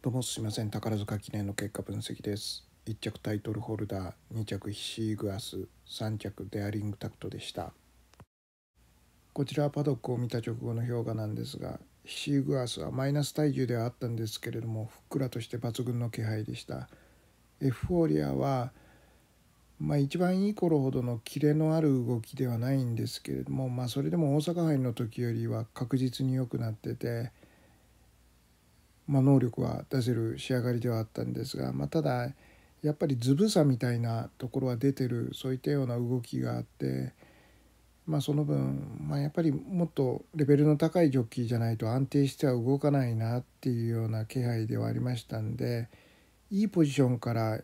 どうもすいません宝塚記念の結果分析です1着タイトルホルダー2着ヒシーグアス3着デアリングタクトでしたこちらはパドックを見た直後の評価なんですがヒシーグアスはマイナス体重ではあったんですけれどもふっくらとして抜群の気配でしたエフフォーリアはまあ、一番いい頃ほどのキレのある動きではないんですけれども、まあ、それでも大阪杯の時よりは確実に良くなっててまあ、能力は出せる仕上がりではあったんですが、まあ、ただやっぱりずぶさみたいなところは出てるそういったような動きがあって、まあ、その分、まあ、やっぱりもっとレベルの高いジョッキーじゃないと安定しては動かないなっていうような気配ではありましたんでいいポジションからい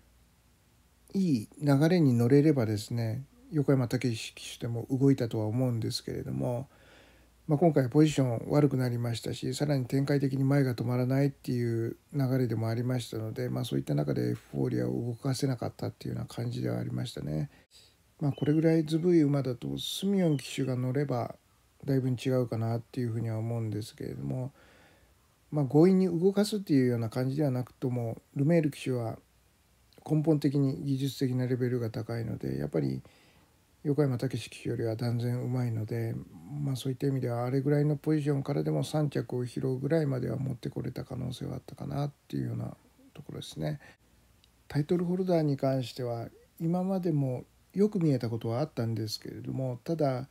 い流れに乗れればですね横山武史騎手でも動いたとは思うんですけれども。まあ、今回ポジション悪くなりましたしさらに展開的に前が止まらないっていう流れでもありましたので、まあ、そういった中でフォーリアを動かせなかったっていうような感じではありましたね。まあ、これぐらいずぶい馬だとスミオン騎手が乗ればだいぶ違うかなっていうふうには思うんですけれども、まあ、強引に動かすっていうような感じではなくともルメール騎手は根本的に技術的なレベルが高いのでやっぱり。横山武史よりは断然うまいので、まあ、そういった意味ではあれぐらいのポジションからでも3着を拾うぐらいまでは持ってこれた可能性はあったかなっていうようなところですね。タイトルホルダーに関しては今までもよく見えたことはあったんですけれどもただ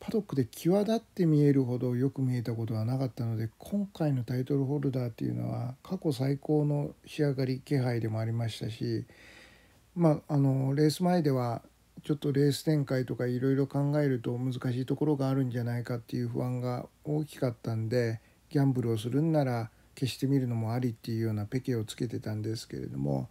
パドックで際立って見えるほどよく見えたことはなかったので今回のタイトルホルダーっていうのは過去最高の仕上がり気配でもありましたしまああのレース前ではちょっとレース展開とかいろいろ考えると難しいところがあるんじゃないかっていう不安が大きかったんでギャンブルをするんなら消してみるのもありっていうようなペケをつけてたんですけれども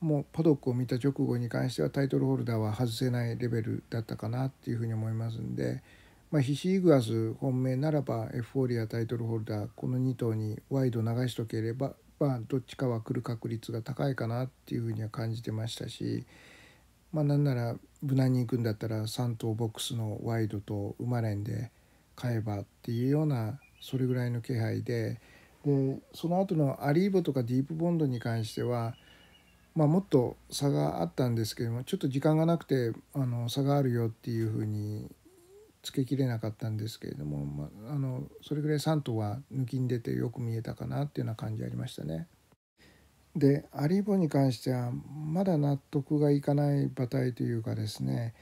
もうパドックを見た直後に関してはタイトルホルダーは外せないレベルだったかなっていうふうに思いますんで、まあ、ヒシイグアス本命ならばエフフォーリアタイトルホルダーこの2頭にワイド流しとければ、まあ、どっちかは来る確率が高いかなっていうふうには感じてましたし。まあなんなら無難に行くんだったら3頭ボックスのワイドと生まれんで買えばっていうようなそれぐらいの気配ででその後のアリーボとかディープボンドに関しては、まあ、もっと差があったんですけどもちょっと時間がなくてあの差があるよっていうふうにつけきれなかったんですけれども、まあ、あのそれぐらい3頭は抜きに出てよく見えたかなっていうような感じありましたね。でアリーボに関してはまだ納得がいかない馬体というかですね、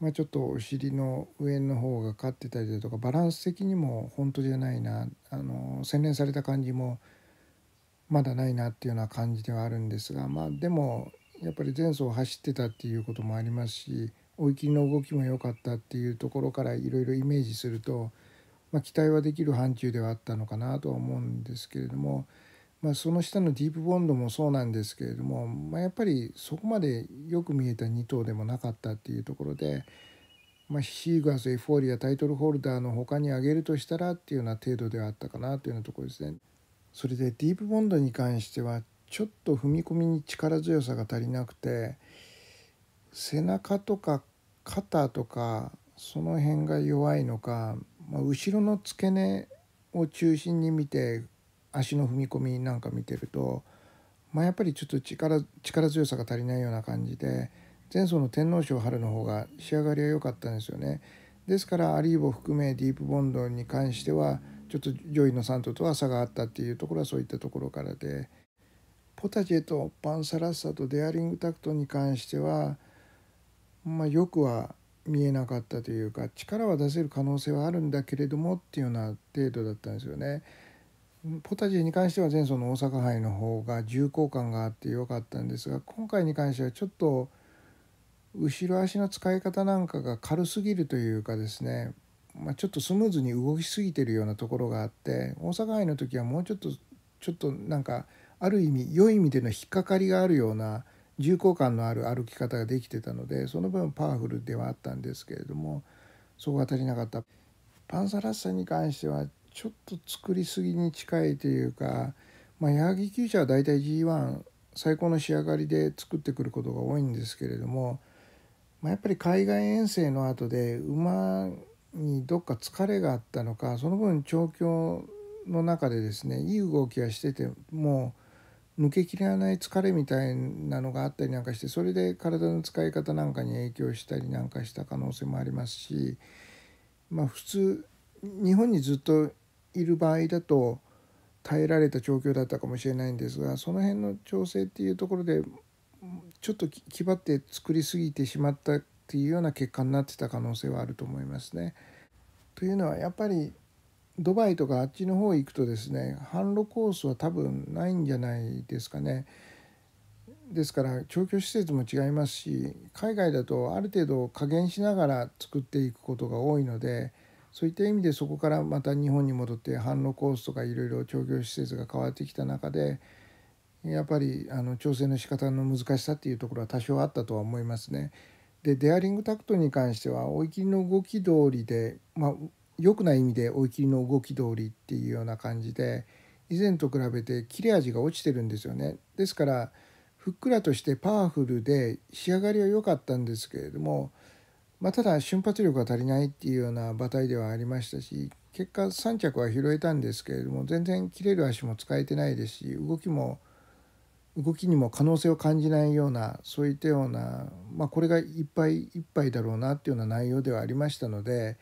まあ、ちょっとお尻の上の方が勝ってたりだとかバランス的にも本当じゃないなあの洗練された感じもまだないなっていうような感じではあるんですがまあでもやっぱり前走走ってたっていうこともありますし追い切りの動きも良かったっていうところからいろいろイメージすると、まあ、期待はできる範疇ではあったのかなとは思うんですけれども。まあ、その下のディープボンドもそうなんですけれども、まあ、やっぱりそこまでよく見えた2頭でもなかったっていうところで、まあ、シーガースエフォーリアタイトルホルダーの他に挙げるとしたらっていうような程度ではあったかなというようなところですね。それでディープボンドに関してはちょっと踏み込みに力強さが足りなくて背中とか肩とかその辺が弱いのか、まあ、後ろの付け根を中心に見て足の踏み込みなんか見てると、まあ、やっぱりちょっと力力強さが足りないような感じで前走の天皇賞春の方が仕上がりは良かったんですよね。ですからアリーボ含めディープボンドに関してはちょっと上位の3頭とは差があったっていうところはそういったところからでポタジェとパンサラッサとデアリングタクトに関しては、まあ、よくは見えなかったというか力は出せる可能性はあるんだけれどもっていうような程度だったんですよね。ポタジェに関しては前走の大阪杯の方が重厚感があって良かったんですが今回に関してはちょっと後ろ足の使い方なんかが軽すぎるというかですね、まあ、ちょっとスムーズに動きすぎてるようなところがあって大阪杯の時はもうちょっとちょっとなんかある意味良い意味での引っかかりがあるような重厚感のある歩き方ができてたのでその分パワフルではあったんですけれどもそこが足りなかった。パンサラッサに関してはちょっと作りすぎに近いというか、ま矢作厩舎は大体 G1 最高の仕上がりで作ってくることが多いんですけれども、まあ、やっぱり海外遠征の後で馬にどっか疲れがあったのかその分調教の中でですねいい動きはしててもう抜けきらない疲れみたいなのがあったりなんかしてそれで体の使い方なんかに影響したりなんかした可能性もありますしまあ普通日本にずっといる場合だと耐えられた状況だったかもしれないんですがその辺の調整っていうところでちょっと気張って作りすぎてしまったっていうような結果になってた可能性はあると思いますね。というのはやっぱりドバイとかあっちの方行くとですね販路コースは多分ないんじゃないですかね。ですから調教施設も違いますし海外だとある程度加減しながら作っていくことが多いので。そういった意味でそこからまた日本に戻って販路コースとかいろいろ調教施設が変わってきた中でやっぱりあの調整の仕方の難しさっていうところは多少あったとは思いますね。でデアリングタクトに関しては追い切りの動き通りでまあ良くない意味で追い切りの動き通りっていうような感じで以前と比べて切れ味が落ちてるんですよね。ですからふっくらとしてパワフルで仕上がりは良かったんですけれどもまあ、ただ瞬発力が足りないっていうような馬体ではありましたし結果3着は拾えたんですけれども全然切れる足も使えてないですし動きも動きにも可能性を感じないようなそういったような、まあ、これがいっぱいいっぱいだろうなっていうような内容ではありましたので、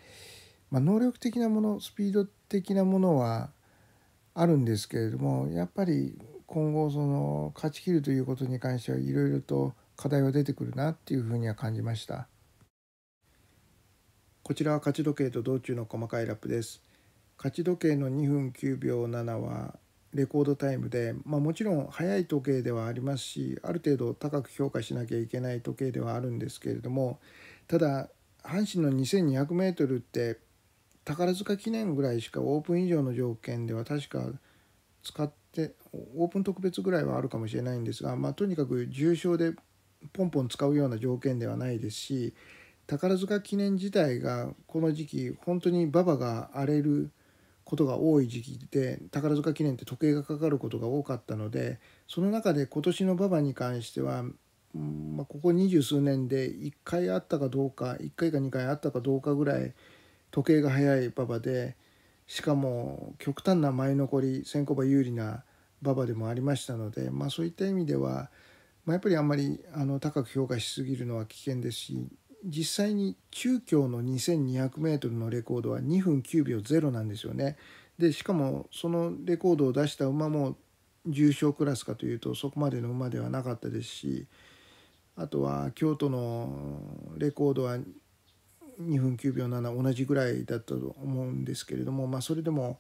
まあ、能力的なものスピード的なものはあるんですけれどもやっぱり今後その勝ちきるということに関してはいろいろと課題は出てくるなっていうふうには感じました。こちらは勝ち時計と道中の細かいラップです。勝ち時計の2分9秒7はレコードタイムで、まあ、もちろん速い時計ではありますしある程度高く評価しなきゃいけない時計ではあるんですけれどもただ阪神の 2200m って宝塚記念ぐらいしかオープン以上の条件では確か使ってオープン特別ぐらいはあるかもしれないんですが、まあ、とにかく重症でポンポン使うような条件ではないですし宝塚記念自体がこの時期本当に馬場が荒れることが多い時期で宝塚記念って時計がかかることが多かったのでその中で今年の馬場に関しては、うんまあ、ここ二十数年で1回あったかどうか1回か2回あったかどうかぐらい時計が早い馬場でしかも極端な前残り先行馬有利な馬場でもありましたので、まあ、そういった意味では、まあ、やっぱりあんまりあの高く評価しすぎるのは危険ですし実際に中強の 2200m のレコードは2分9秒0なんですよね。でしかもそのレコードを出した馬も重賞クラスかというとそこまでの馬ではなかったですしあとは京都のレコードは2分9秒7同じぐらいだったと思うんですけれども、まあ、それでも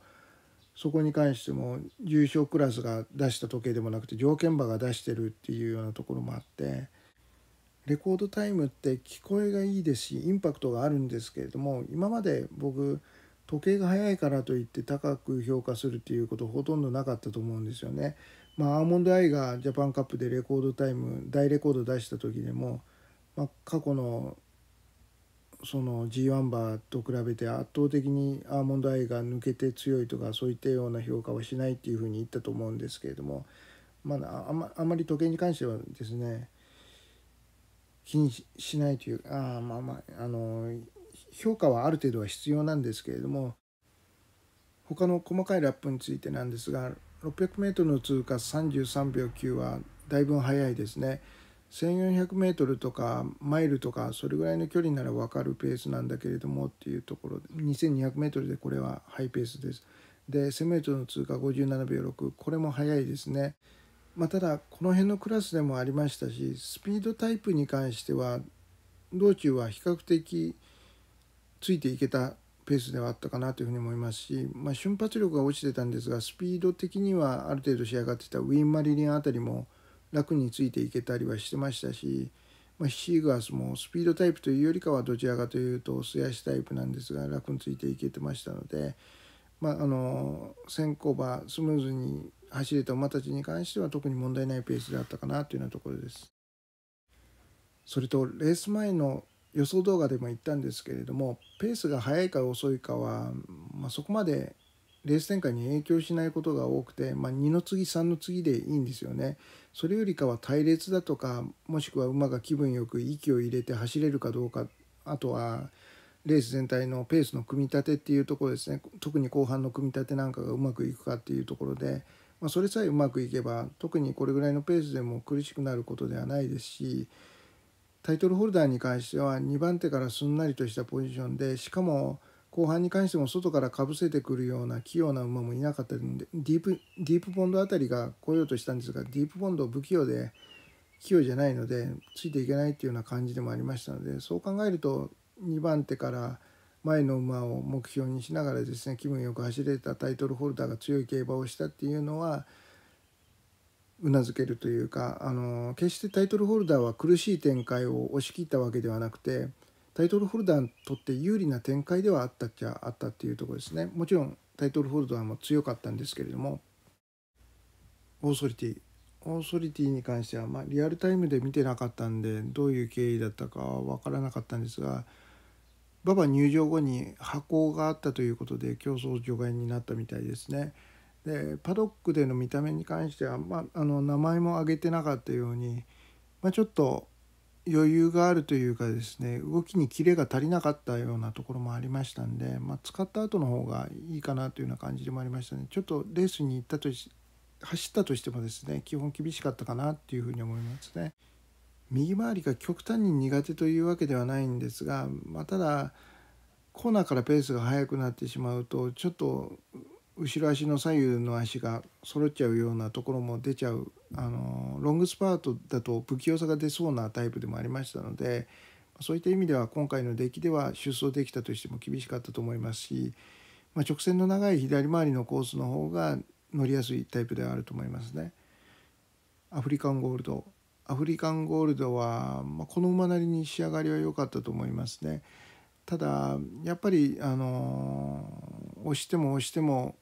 そこに関しても重賞クラスが出した時計でもなくて条件馬が出してるっていうようなところもあって。レコードタイムって聞こえがいいですしインパクトがあるんですけれども今まで僕時計が速いからといって高く評価するっていうことほとんどなかったと思うんですよね。まあ、アーモンドアイがジャパンカップでレコードタイム大レコード出した時でも、まあ、過去のその G1 バーと比べて圧倒的にアーモンドアイが抜けて強いとかそういったような評価はしないっていうふうに言ったと思うんですけれども、まあ、あまり時計に関してはですね気にしないというあまあまああの評価はある程度は必要なんですけれども他の細かいラップについてなんですが 600m の通過33秒9はだいぶ速いですね 1400m とかマイルとかそれぐらいの距離なら分かるペースなんだけれどもっていうところで 2200m でこれはハイペースですで 1000m の通過57秒6これも速いですねまあ、ただこの辺のクラスでもありましたしスピードタイプに関しては道中は比較的ついていけたペースではあったかなというふうに思いますし、まあ、瞬発力が落ちてたんですがスピード的にはある程度仕上がってたウィン・マリリンあたりも楽についていけたりはしてましたし、まあ、シーガースもスピードタイプというよりかはどちらかというと素足タイプなんですが楽についていけてましたので、まあ、あの先行馬スムーズに走れた馬たちに関しては特に問題ないペースであったかなというようなところです。それとレース前の予想動画でも言ったんですけれどもペースが速いか遅いかは、まあ、そこまでレース展開に影響しないことが多くて、まあ、2の次3の次でいいんですよね。それよりかは隊列だとかもしくは馬が気分よく息を入れて走れるかどうかあとはレース全体のペースの組み立てっていうところですね特に後半の組み立てなんかがうまくいくかっていうところでまあ、それさえうまくいけば特にこれぐらいのペースでも苦しくなることではないですしタイトルホルダーに関しては2番手からすんなりとしたポジションでしかも後半に関しても外からかぶせてくるような器用な馬もいなかったのでディープディープボンドあたりが来ようとしたんですがディープボンド不器用で器用じゃないのでついていけないっていうような感じでもありましたのでそう考えると2番手から前の馬を目標にしながらですね気分よく走れたタイトルホルダーが強い競馬をしたっていうのはうなずけるというかあの決してタイトルホルダーは苦しい展開を押し切ったわけではなくてタイトルホルダーにとって有利な展開ではあったっちゃあったっていうとこですねもちろんタイトルホルダーも強かったんですけれどもオーソリティオーソリティに関しては、まあ、リアルタイムで見てなかったんでどういう経緯だったかは分からなかったんですが馬場入場後に箱があったということで競争除外になったみたいですね。でパドックでの見た目に関しては、まあ、あの名前も挙げてなかったように、まあ、ちょっと余裕があるというかですね動きにキレが足りなかったようなところもありましたんで、まあ、使った後の方がいいかなというような感じでもありましたねちょっとレースに行ったとし走ったとしてもですね基本厳しかったかなっていうふうに思いますね。右回りが極端に苦手というわけではないんですが、まあ、ただコーナーからペースが速くなってしまうとちょっと後ろ足の左右の足が揃っちゃうようなところも出ちゃうあのロングスパートだと不器用さが出そうなタイプでもありましたのでそういった意味では今回の出来では出走できたとしても厳しかったと思いますし、まあ、直線の長い左回りのコースの方が乗りやすいタイプではあると思いますね。アフリカンゴールドアフリカンゴールドは、まあ、この馬なりに仕上がりは良かったと思いますね。ただやっぱり、あの押しても押しても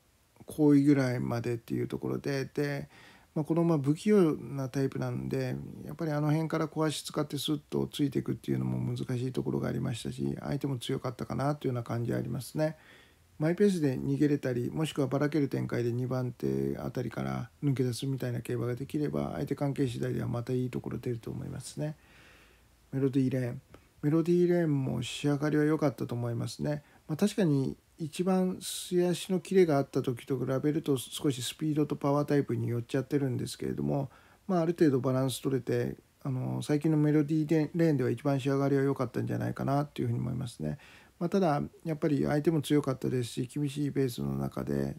好位ぐらいまでっていうところでで、まあ、この馬不器用なタイプなんでやっぱりあの辺から小足使ってスッとついていくっていうのも難しいところがありましたし相手も強かったかなというような感じはありますね。マイペースで逃げれたりもしくはばらける展開で2番手あたりから抜け出すみたいな競馬ができれば相手関係次第ではまたいいところ出ると思いますね。メロディーレーンメロディーレーンも仕上がりは良かったと思いますね。まあ、確かに一番素足のキレがあった時と比べると少しスピードとパワータイプに寄っちゃってるんですけれども、まあ、ある程度バランス取れてあの最近のメロディーレーンでは一番仕上がりは良かったんじゃないかなっていうふうに思いますね。まあ、ただやっぱり相手も強かったですし厳しいペースの中で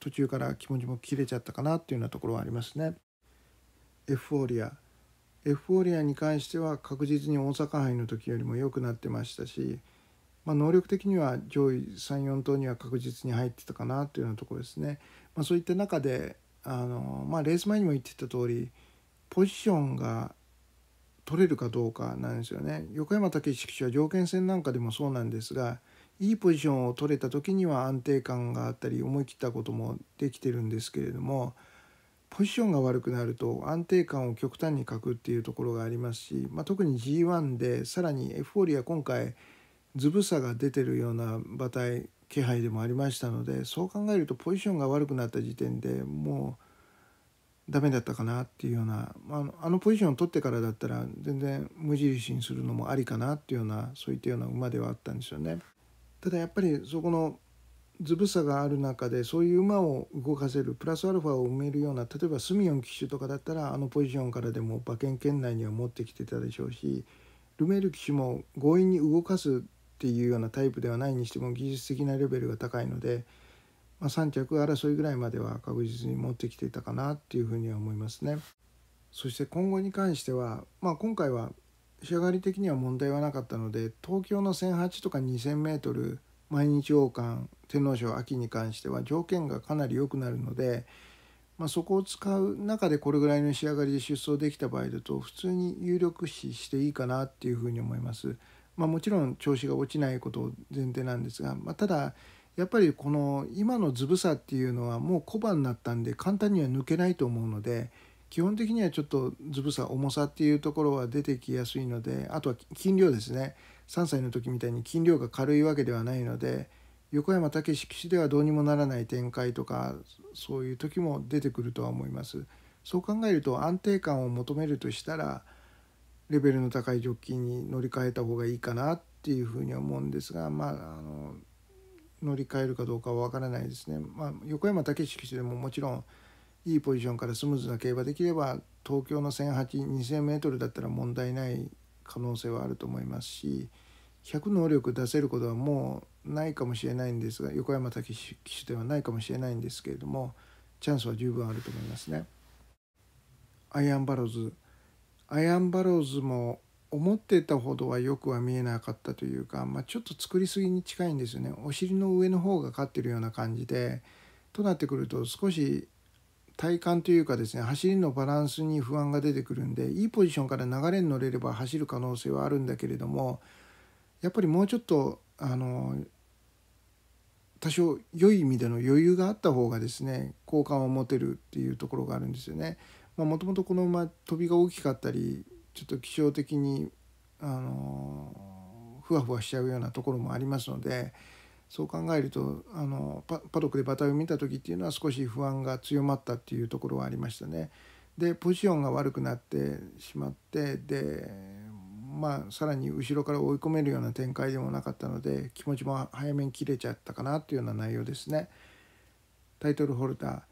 途中から気持ちも切れちゃったかなっていうようなところはありますね。エフフォーリアエフフォーリアに関しては確実に大阪杯の時よりも良くなってましたし、まあ、能力的には上位34頭には確実に入ってたかなというようなところですね。まあ、そういった中であの、まあ、レース前にも言ってた通りポジションが取れるかどうかなんですよね。横山武史騎手は条件戦なんかでもそうなんですがいいポジションを取れた時には安定感があったり思い切ったこともできてるんですけれどもポジションが悪くなると安定感を極端に欠くっていうところがありますし、まあ、特に G1 でさらにエフフォーリア今回ずぶさが出てるような馬体気配でもありましたのでそう考えるとポジションが悪くなった時点でもうダメだったかなっていうようなあのポジションを取ってからだったら全然無印にするのもありかなっていうようなそういったような馬ではあったんですよね。ただやっぱりそこのずぶさがある中でそういう馬を動かせるプラスアルファを埋めるような例えばスミヨン騎手とかだったらあのポジションからでも馬券圏内には持ってきてたでしょうしルメール騎手も強引に動かすっていうようなタイプではないにしても技術的なレベルが高いので。まあ、3着争いぐらいまでは確実に持ってきていたかなっていうふうには思いますね。そして今後に関しては、まあ、今回は仕上がり的には問題はなかったので東京の1,008とか 2,000m 毎日王冠天皇賞秋に関しては条件がかなり良くなるので、まあ、そこを使う中でこれぐらいの仕上がりで出走できた場合だと普通に有力視していいかなっていうふうに思います。まあ、もちろん調子が落ちないことを前提なんですが、まあ、ただやっぱりこの今のずぶさっていうのはもう小判になったんで簡単には抜けないと思うので基本的にはちょっとずぶさ重さっていうところは出てきやすいのであとは金量ですね3歳の時みたいに金量が軽いわけではないので横山武史騎手ではどうにもならない展開とかそういう時も出てくるとは思います。そう考えると安定感を求めるとしたらレベルの高いジョッキーに乗り換えた方がいいかなっていうふうには思うんですがまああの乗り換えるかどうかは分からないですね。まあ、横山武史騎手でももちろんいいポジションからスムーズな競馬できれば東京の1 0 0 8 2 0 0 0メートルだったら問題ない可能性はあると思いますし100能力出せることはもうないかもしれないんですが横山武史騎手ではないかもしれないんですけれどもチャンスは十分あると思いますね。アイアンバローズアイアンバローズも思ってたほどはよくは見えなかったというか、まあ、ちょっと作りすぎに近いんですよねお尻の上の方が勝ってるような感じでとなってくると少し体幹というかですね走りのバランスに不安が出てくるんでいいポジションから流れに乗れれば走る可能性はあるんだけれどもやっぱりもうちょっとあの多少良い意味での余裕があった方がですね好感を持てるっていうところがあるんですよね。まあ、もこの馬飛びが大きかったりちょっと気象的にあのふわふわしちゃうようなところもありますのでそう考えるとあのパドックでバ体を見た時っていうのは少し不安が強まったっていうところはありましたね。でポジションが悪くなってしまってでまあさらに後ろから追い込めるような展開でもなかったので気持ちも早めに切れちゃったかなというような内容ですね。タイトルホルダー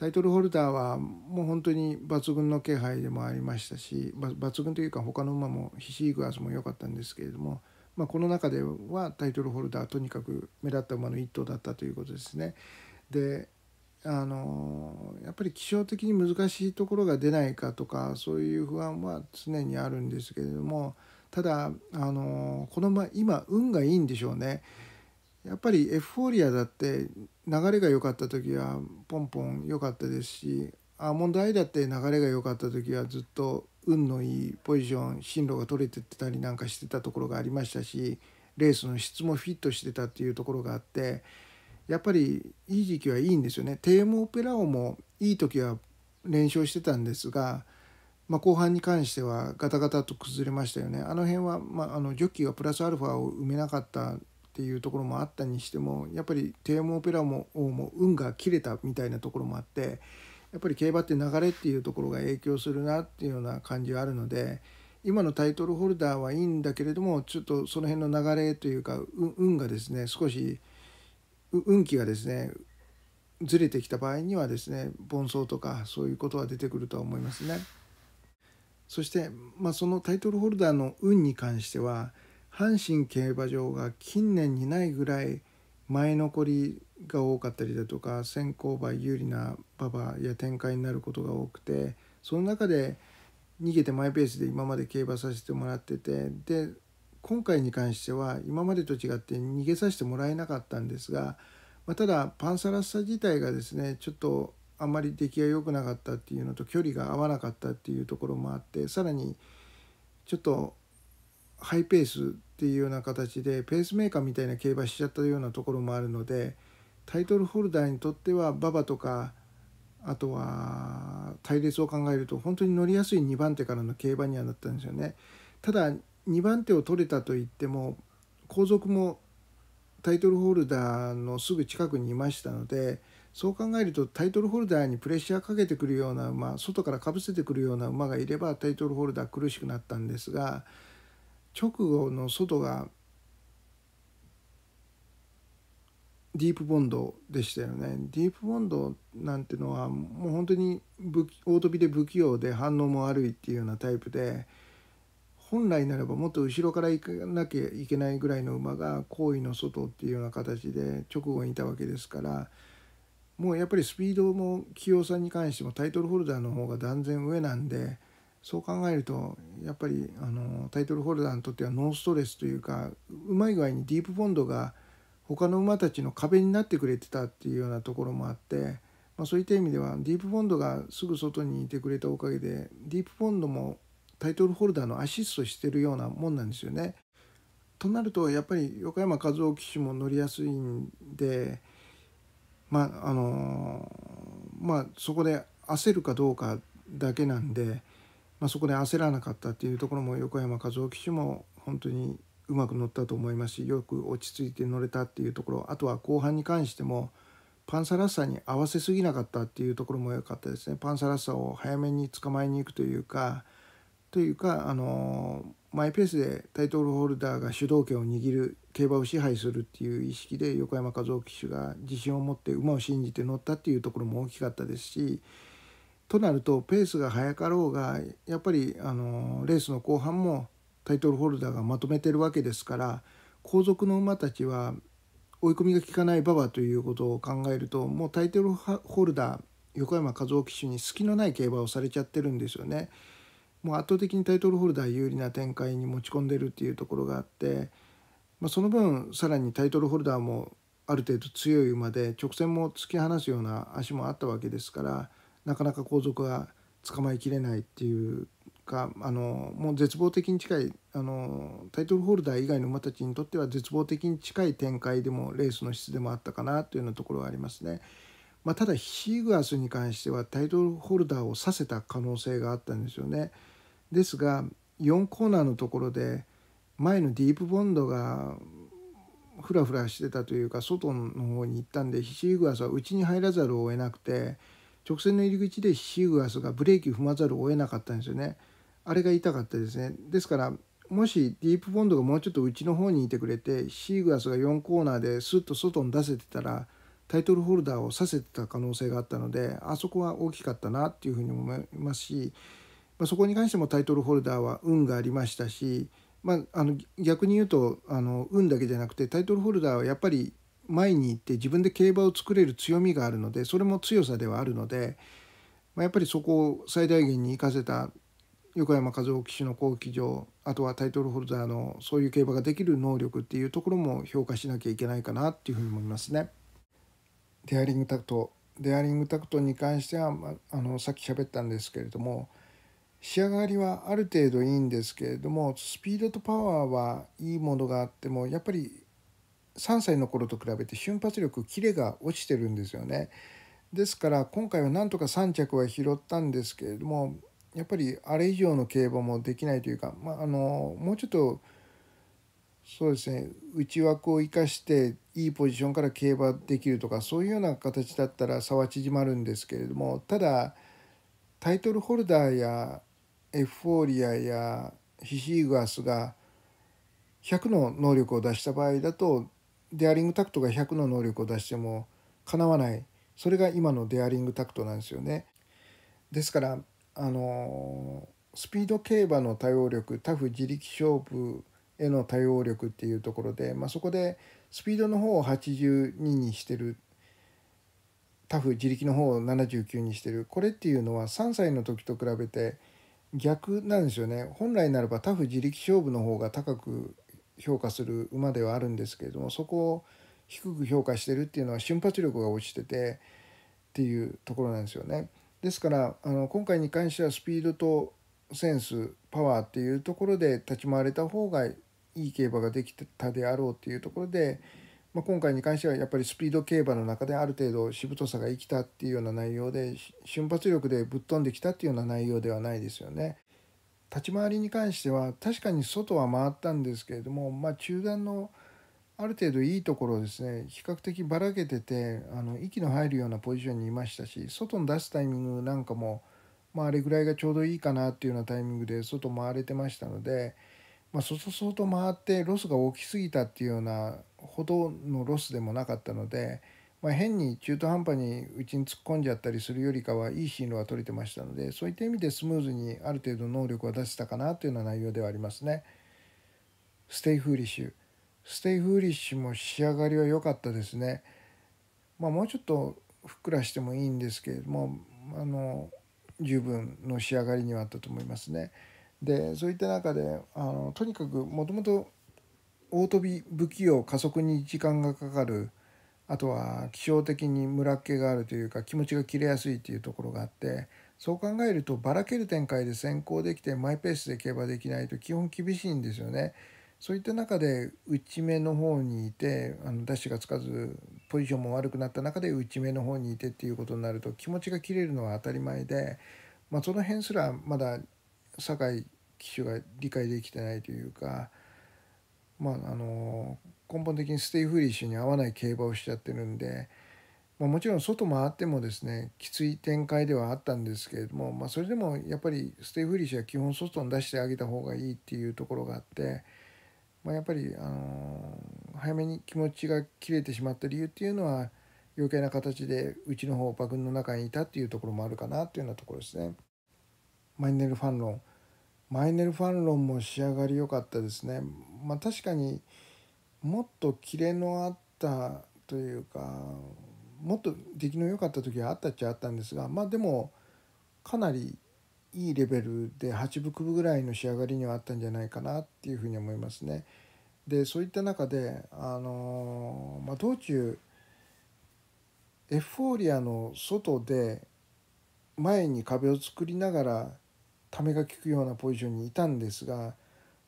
タイトルホルダーはもう本当に抜群の気配でもありましたし抜群というか他の馬もヒシーグアスも良かったんですけれども、まあ、この中ではタイトルホルダーとにかく目立った馬の1頭だったということですね。であのやっぱり気象的に難しいところが出ないかとかそういう不安は常にあるんですけれどもただあのこの馬今運がいいんでしょうね。やっぱりエフフォーリアだって流れが良かった時はポンポン良かったですしアーモンドアイだって流れが良かった時はずっと運のいいポジション進路が取れてってたりなんかしてたところがありましたしレースの質もフィットしてたっていうところがあってやっぱりいい時期はいいんですよね。テームオペラオもいい時は連勝してたんですが、まあ、後半に関してはガタガタと崩れましたよね。あの辺は、まあ、あのジョッキーがプラスアルファを埋めなかったっていうところもあったにしてもやっぱりテーマオペラもも運が切れたみたいなところもあってやっぱり競馬って流れっていうところが影響するなっていうような感じはあるので今のタイトルホルダーはいいんだけれどもちょっとその辺の流れというか運がですね少し運気がですねずれてきた場合にはですね凡走とかそういうことは出てくるとは思いますね。そして、まあ、そのタイトルホルダーの運に関しては阪神競馬場が近年にないぐらい前残りが多かったりだとか先行馬有利な馬場や展開になることが多くてその中で逃げてマイペースで今まで競馬させてもらっててで今回に関しては今までと違って逃げさせてもらえなかったんですが、まあ、ただパンサラッサ自体がですねちょっとあんまり出来が良くなかったっていうのと距離が合わなかったっていうところもあってさらにちょっとハイペースっていうような形でペースメーカーみたいな競馬しちゃったようなところもあるのでタイトルホルダーにとっては馬場とかあとは隊列を考えると本当に乗りやすい2番手からの競馬にはなったんですよね。ただ2番手を取れたといっても後続もタイトルホルダーのすぐ近くにいましたのでそう考えるとタイトルホルダーにプレッシャーかけてくるような馬外からかぶせてくるような馬がいればタイトルホルダー苦しくなったんですが。直後の外がディープボンドでしたよねディープボンドなんてのはもう本当に大トビで不器用で反応も悪いっていうようなタイプで本来ならばもっと後ろから行かなきゃいけないぐらいの馬が好意の外っていうような形で直後にいたわけですからもうやっぱりスピードも器用さに関してもタイトルホルダーの方が断然上なんで。そう考えるとやっぱりあのタイトルホルダーにとってはノーストレスというかうまい具合にディープボンドが他の馬たちの壁になってくれてたっていうようなところもあって、まあ、そういった意味ではディープボンドがすぐ外にいてくれたおかげでディープボンドもタイトルホルダーのアシストしてるようなもんなんですよね。となるとやっぱり横山和夫騎手も乗りやすいんでまああのまあそこで焦るかどうかだけなんで。まあ、そこで焦らなかったっていうところも横山和夫騎手も本当にうまく乗ったと思いますしよく落ち着いて乗れたっていうところあとは後半に関してもパンサラッサに合わせすぎなかったっていうところも良かったですねパンサラッサを早めに捕まえに行くというかというかあのマイペースでタイトルホルダーが主導権を握る競馬を支配するっていう意識で横山和夫騎手が自信を持って馬を信じて乗ったっていうところも大きかったですしとなるとペースが速かろうがやっぱりあのレースの後半もタイトルホルダーがまとめてるわけですから後続の馬たちは追い込みが効かない馬場ということを考えるともうタイトルホルダー横山和夫騎手に隙のない競馬をされちゃってるんですよね。もう圧倒的にタイトルホルダー有利な展開に持ち込んでるっていうところがあって、まあ、その分さらにタイトルホルダーもある程度強い馬で直線も突き放すような足もあったわけですから。なかなか皇族は捕まえきれないっていうかあのもう絶望的に近いあのタイトルホルダー以外の馬たちにとっては絶望的に近い展開でもレースの質でもあったかなというようなところはありますね。まあ、ただヒグアスに関してはタイトルホルダーをさせた可能性があったんですよね。ですが4コーナーのところで前のディープボンドがフラフラしてたというか外の方に行ったんでヒシグアスは内に入らざるを得なくて。直線の入り口でシグラスがブレーキ踏まざるを得なかったんですよね。あれが痛かったですね。ですからもしディープボンドがもうちょっと内の方にいてくれてシーグラスが4コーナーですっと外に出せてたらタイトルホルダーをさせてた可能性があったのであそこは大きかったなっていうふうに思いますし、まあ、そこに関してもタイトルホルダーは運がありましたし、まあ、あの逆に言うとあの運だけじゃなくてタイトルホルダーはやっぱり前に行って自分で競馬を作れる強みがあるのでそれも強さではあるので、まあ、やっぱりそこを最大限に生かせた横山和夫騎手の好騎場あとはタイトルホルダーのそういう競馬ができる能力っていうところも評価しなきゃいけないかなっていうふうに思いますね。デアリングタクトデアリングタクトに関しては、まあのさっき喋ったんですけれども仕上がりはある程度いいんですけれどもスピードとパワーはいいものがあってもやっぱり3歳の頃と比べて瞬発力キレが落ちてるんですよね。ですから今回はなんとか3着は拾ったんですけれどもやっぱりあれ以上の競馬もできないというか、まあ、あのもうちょっとそうですね内枠を生かしていいポジションから競馬できるとかそういうような形だったら差は縮まるんですけれどもただタイトルホルダーやエフフォーリアやヒシーグアスが100の能力を出した場合だとデアリングタクトが100の能力を出してもかなわないそれが今のデアリングタクトなんですよね。ですからあのスピード競馬の対応力タフ自力勝負への対応力っていうところで、まあ、そこでスピードの方を82にしてるタフ自力の方を79にしてるこれっていうのは3歳の時と比べて逆なんですよね本来ならばタフ自力勝負の方が高く評価する馬ではあるんですけれどもそこを低く評価してるっていうのは瞬発力が落ちててっていうところなんですよね。ですからあの今回に関してはスピードとセンスパワーっていうところで立ち回れた方がいい競馬ができたであろうっていうところで、まあ、今回に関してはやっぱりスピード競馬の中である程度しぶとさが生きたっていうような内容で瞬発力でぶっ飛んできたっていうような内容ではないですよね。立ち回りに関しては確かに外は回ったんですけれども、まあ、中段のある程度いいところですね比較的ばらけててあの息の入るようなポジションにいましたし外に出すタイミングなんかも、まあ、あれぐらいがちょうどいいかなっていうようなタイミングで外回れてましたので、まあ、外外回ってロスが大きすぎたっていうようなほどのロスでもなかったので。まあ、変に中途半端にうちに突っ込んじゃったりするよりかはいい進路は取れてましたのでそういった意味でスムーズにある程度能力は出せたかなというような内容ではありますね。ステイフーリッシュステイフーリッシュも仕上がりは良かったですね。まあ、もうちょっとふっくらしてもいいんですけれどもあの十分の仕上がりにはあったと思いますね。でそういった中であのとにかくもともと大飛び不器用加速に時間がかかるあとは気象的にムラっ気があるというか気持ちが切れやすいというところがあってそう考えるとばらける展開で先行できてマイペースで競馬できないと基本厳しいんですよね。そういった中で内目の方にいてあのダッシュがつかずポジションも悪くなった中で内目の方にいてっていうことになると気持ちが切れるのは当たり前で、まあ、その辺すらまだ酒井騎手が理解できてないというか、まあ、あの根本的にステイフーリッシュに合わない競馬をしちゃってるんで、まあ、もちろん外回ってもですねきつい展開ではあったんですけれども、まあ、それでもやっぱりステイフーリッシュは基本外に出してあげた方がいいっていうところがあって、まあ、やっぱり、あのー、早めに気持ちが切れてしまった理由っていうのは余計な形でうちの方馬群の中にいたっていうところもあるかなっていうようなところですね。マイネルファン論マイネルファン論も仕上がり良かったですね。まあ、確かにもっとキレのあったというかもっと出来の良かった時はあったっちゃあったんですがまあでもかなりいいレベルで8分9分ぐらいの仕上がりにはあったんじゃないかなっていうふうに思いますね。でそういった中で、あのー、まあ、道中エフフォーリアの外で前に壁を作りながらためが利くようなポジションにいたんですが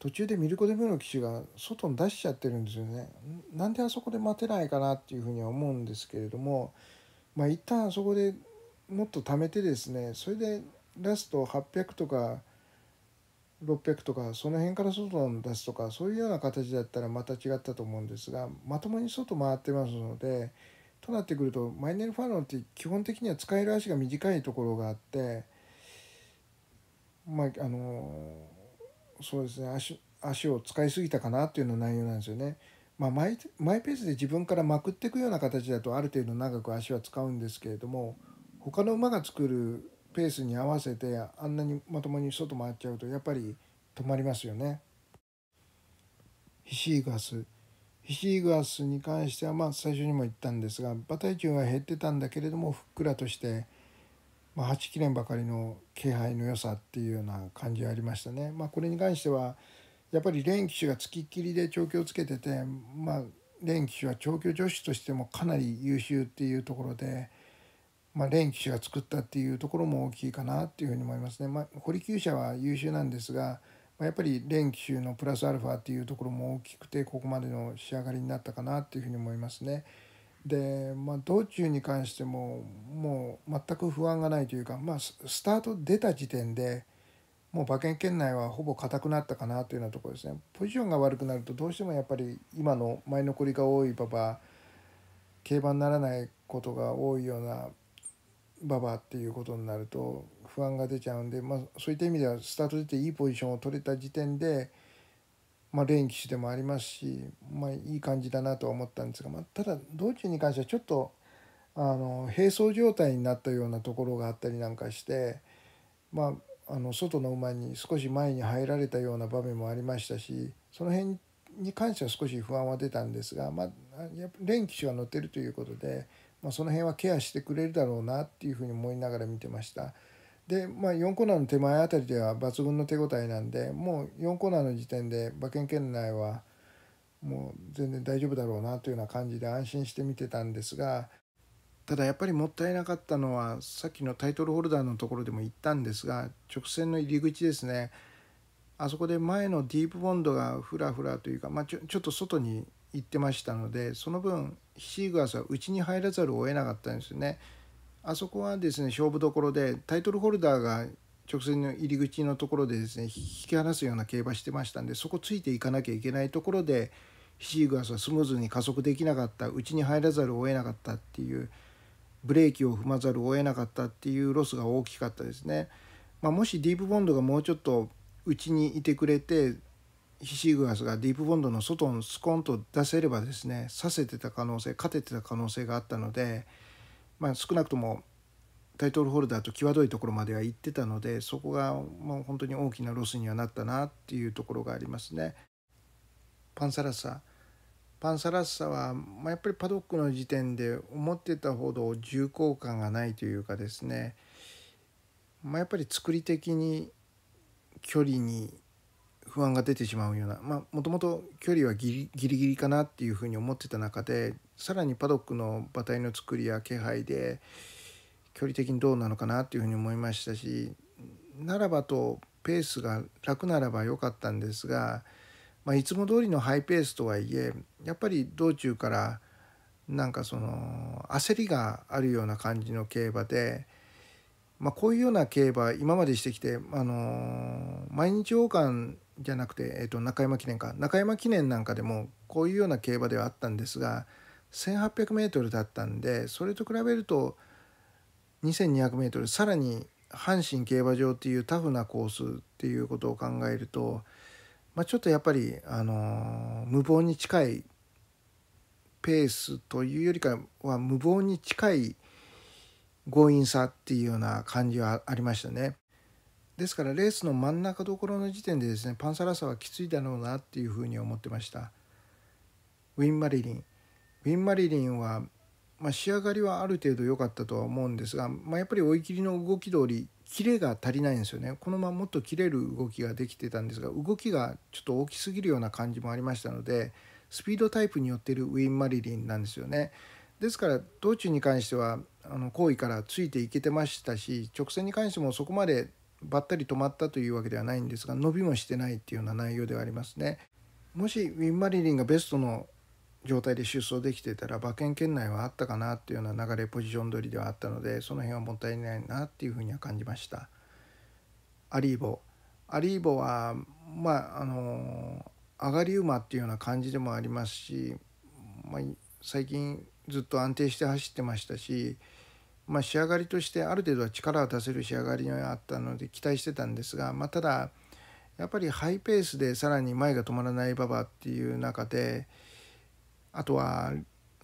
途中でミルコ・デ・ムーロ騎手が外に出しちゃってるんですよね。なんであそこで待てないかなっていうふうには思うんですけれどもまあ一旦あそこでもっと貯めてですねそれでラスト800とか600とかその辺から外に出すとかそういうような形だったらまた違ったと思うんですがまともに外回ってますのでとなってくるとマイネル・ファロンって基本的には使える足が短いところがあってまああのーそうですね足足を使いすぎたかなっていうの内容なんですよね。まあ、マイマイペースで自分からまくっていくような形だとある程度長く足は使うんですけれども他の馬が作るペースに合わせてあんなにまともに外回っちゃうとやっぱり止まりますよね。ヒシーガスヒシーガスに関してはまあ最初にも言ったんですが馬体重は減ってたんだけれどもふっくらとしてまあ、はれんばかりの気配の良さっていうような感じありましたね。まあ、これに関してはやっぱり蓮騎手がつきっきりで調教をつけてて、まあ、蓮騎手は調教助手としてもかなり優秀っていうところで、まあ、蓮騎手が作ったっていうところも大きいかなっていうふうに思いますね。まあ、堀厩舎は優秀なんですが、まあ、やっぱり蓮騎手のプラスアルファっていうところも大きくてここまでの仕上がりになったかなっていうふうに思いますね。で、まあ、道中に関してももう全く不安がないというか、まあ、スタート出た時点でもう馬券圏内はほぼ硬くなったかなというようなところですねポジションが悪くなるとどうしてもやっぱり今の前残りが多い馬場競馬にならないことが多いような馬場っていうことになると不安が出ちゃうんで、まあ、そういった意味ではスタート出ていいポジションを取れた時点でまあ、連騎手でもありますし、まあ、いい感じだなとは思ったんですが、まあ、ただ道中に関してはちょっとあの並走状態になったようなところがあったりなんかして、まあ、あの外の馬に少し前に入られたような場面もありましたしその辺に関しては少し不安は出たんですが、まあ、やっぱ連騎手は乗ってるということで、まあ、その辺はケアしてくれるだろうなっていうふうに思いながら見てました。で、まあ、4コーナーの手前あたりでは抜群の手応えなんでもう4コーナーの時点で馬券圏内はもう全然大丈夫だろうなというような感じで安心して見てたんですがただやっぱりもったいなかったのはさっきのタイトルホルダーのところでも言ったんですが直線の入り口ですねあそこで前のディープボンドがふらふらというか、まあ、ちょちょっと外に行ってましたのでその分ヒシーグアスは内に入らざるを得なかったんですよね。あそこはですね勝負どころでタイトルホルダーが直線の入り口のところでですね引き離すような競馬してましたんでそこついていかなきゃいけないところでヒシーグアスはスムーズに加速できなかったうちに入らざるを得なかったっていうブレーキを踏まざるを得なかったっていうロスが大きかったですね。まあ、もしディープボンドがもうちょっとちにいてくれてヒシーグアスがディープボンドの外をスコンと出せればですねさせてた可能性勝ててた可能性があったので。まあ、少なくともタイトルホルダーと際どいところまでは行ってたのでそこがもう本当に大きなロスにはなったなっていうところがありますね。パンサラッサパンサラッサは、まあ、やっぱりパドックの時点で思ってたほど重厚感がないというかですね、まあ、やっぱり作り的に距離に不安が出てしまうようなもともと距離はギリギリかなっていうふうに思ってた中でさらにパドックの馬体の作りや気配で距離的にどうなのかなっていうふうに思いましたしならばとペースが楽ならば良かったんですが、まあ、いつも通りのハイペースとはいえやっぱり道中からなんかその焦りがあるような感じの競馬で。まあ、こういうような競馬今までしてきて、あのー、毎日王冠じゃなくて、えー、と中山記念か中山記念なんかでもこういうような競馬ではあったんですが 1800m だったんでそれと比べると 2200m さらに阪神競馬場っていうタフなコースっていうことを考えると、まあ、ちょっとやっぱり、あのー、無謀に近いペースというよりかは無謀に近い強引さっていうような感じはありましたね。ですからレースの真ん中どころの時点でですねパンサラサはきついだろうなっていうふうに思ってましたウィン・マリリンウィン・マリリンは、まあ、仕上がりはある程度良かったとは思うんですが、まあ、やっぱり追い切りの動き通りキレが足りないんですよねこのままもっと切れる動きができてたんですが動きがちょっと大きすぎるような感じもありましたのでスピードタイプによっているウィン・マリリンなんですよね。ですから道中に関してはあのからついていけてましたし直線に関してもそこまでばったり止まったというわけではないんですが伸びもしてないっていうような内容ではありますね。もしウィン・マリリンがベストの状態で出走できてたら馬券圏内はあったかなっていうような流れポジション取りではあったのでその辺はもったいないなっていうふうには感じました。アリーボアリーボはまああの上がり馬っていうような感じでもありますし、まあ、最近ずっと安定して走ってましたしまあ、仕上がりとしてある程度は力を出せる仕上がりがあったので期待してたんですが、まあ、ただやっぱりハイペースでさらに前が止まらない馬場っていう中であとは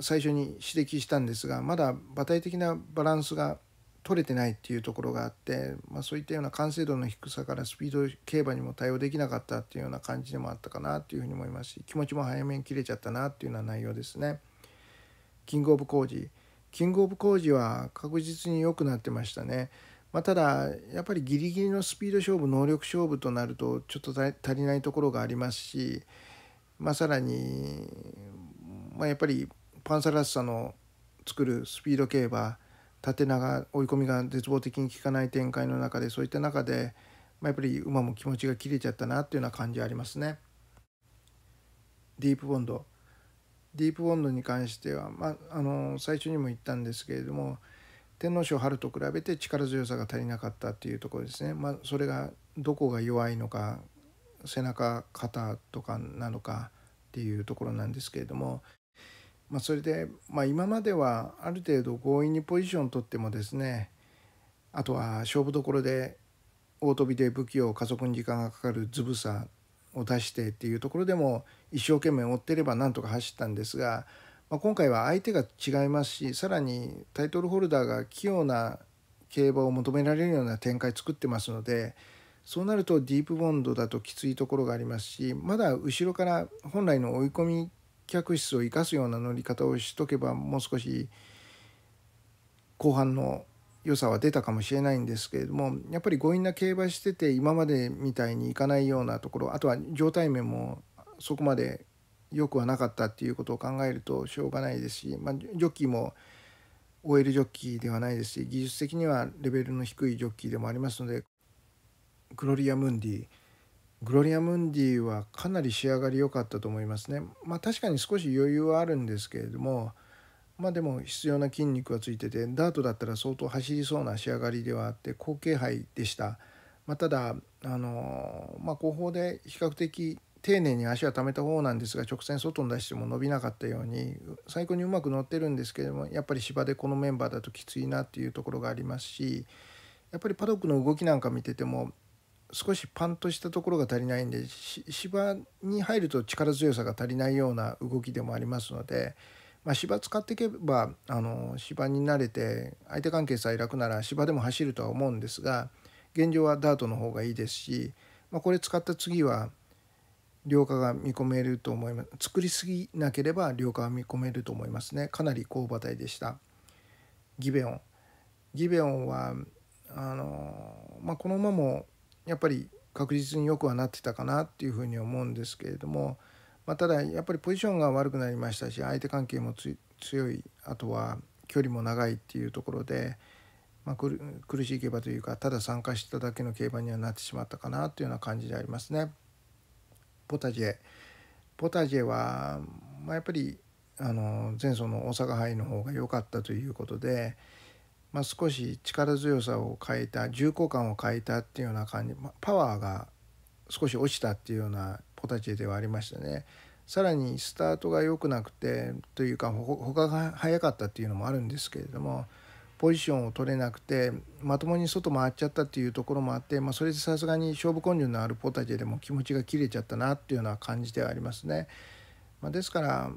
最初に指摘したんですがまだ馬体的なバランスが取れてないっていうところがあって、まあ、そういったような完成度の低さからスピード競馬にも対応できなかったっていうような感じでもあったかなっていうふうに思いますし気持ちも早めに切れちゃったなっていうような内容ですね。キングオブ工事キングオブ工事は確実に良くなってましたね。まあ、ただやっぱりギリギリのスピード勝負能力勝負となるとちょっと足りないところがありますし、まあ、さらに、まあ、やっぱりパンサラッサの作るスピード競馬縦長追い込みが絶望的に効かない展開の中でそういった中で、まあ、やっぱり馬も気持ちが切れちゃったなっていうような感じはありますね。ディープボンドディープボンドに関しては、まあ、あの最初にも言ったんですけれども天皇賞春と比べて力強さが足りなかったっていうところですね、まあ、それがどこが弱いのか背中肩とかなのかっていうところなんですけれども、まあ、それで、まあ、今まではある程度強引にポジション取ってもですねあとは勝負どころで大飛びで武器を加速に時間がかかるずぶさを出してっていうところでも一生懸命追ってればなんとか走ったんですが、まあ、今回は相手が違いますしさらにタイトルホルダーが器用な競馬を求められるような展開作ってますのでそうなるとディープボンドだときついところがありますしまだ後ろから本来の追い込み客室を生かすような乗り方をしとけばもう少し後半の良さは出たかもしれないんですけれどもやっぱり強引な競馬してて今までみたいにいかないようなところあとは状態面もそこまで良くはなかったっていうことを考えるとしょうがないですし、まあ、ジョッキーも OL ジョッキーではないですし技術的にはレベルの低いジョッキーでもありますのでグロリア・ムンディグロリア・ムンディはかなり仕上がり良かったと思いますね。まあ、確かに少し余裕はあるんですけれどもまあでも必要な筋肉はついててダートだったら相当走りそうな仕上がりではあって高気杯でした、まあ、ただあのまあ後方で比較的丁寧に足は溜めた方なんですが直線外に出しても伸びなかったように最高にうまく乗ってるんですけれどもやっぱり芝でこのメンバーだときついなっていうところがありますしやっぱりパドックの動きなんか見てても少しパンとしたところが足りないんで芝に入ると力強さが足りないような動きでもありますので。まあ、芝使っていけばあの芝に慣れて相手関係さえ楽なら芝でも走るとは思うんですが現状はダートの方がいいですし、まあ、これ使った次は量化が見込めると思います作りすぎなければ量化は見込めると思いますねかなり好馬体でしたギベオンギベオンはあの、まあ、この馬もやっぱり確実に良くはなってたかなっていうふうに思うんですけれどもまあ、ただやっぱりポジションが悪くなりましたし相手関係も強いあとは距離も長いっていうところで、まあ、苦しい競馬というかただ参加しただけの競馬にはなってしまったかなというような感じでありますね。ポタジェポタジェは、まあ、やっぱりあの前走の大阪杯の方が良かったということで、まあ、少し力強さを変えた重厚感を変えたっていうような感じ、まあ、パワーが少し落ちたっていうようなポタジェではありましたね。さらにスタートが良くなくてというか他が早かったっていうのもあるんですけれどもポジションを取れなくてまともに外回っちゃったっていうところもあって、まあ、それでさすがに勝負根性のあるポタジェでも気持ちが切れちゃったなっていうのは感じてはありますね。まあ、ですから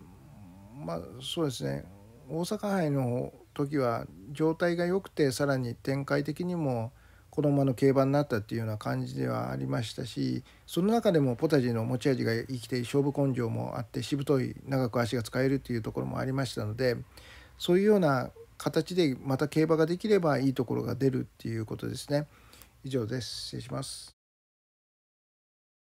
まあ、そうですね大阪杯の時は状態が良くてさらに展開的にもこの馬の競馬になったっていうような感じではありましたしその中でもポタジェの持ち味が生きて勝負根性もあってしぶとい長く足が使えるっていうところもありましたのでそういうような形でまた競馬ができればいいところが出るっていうことですね。以上です失礼します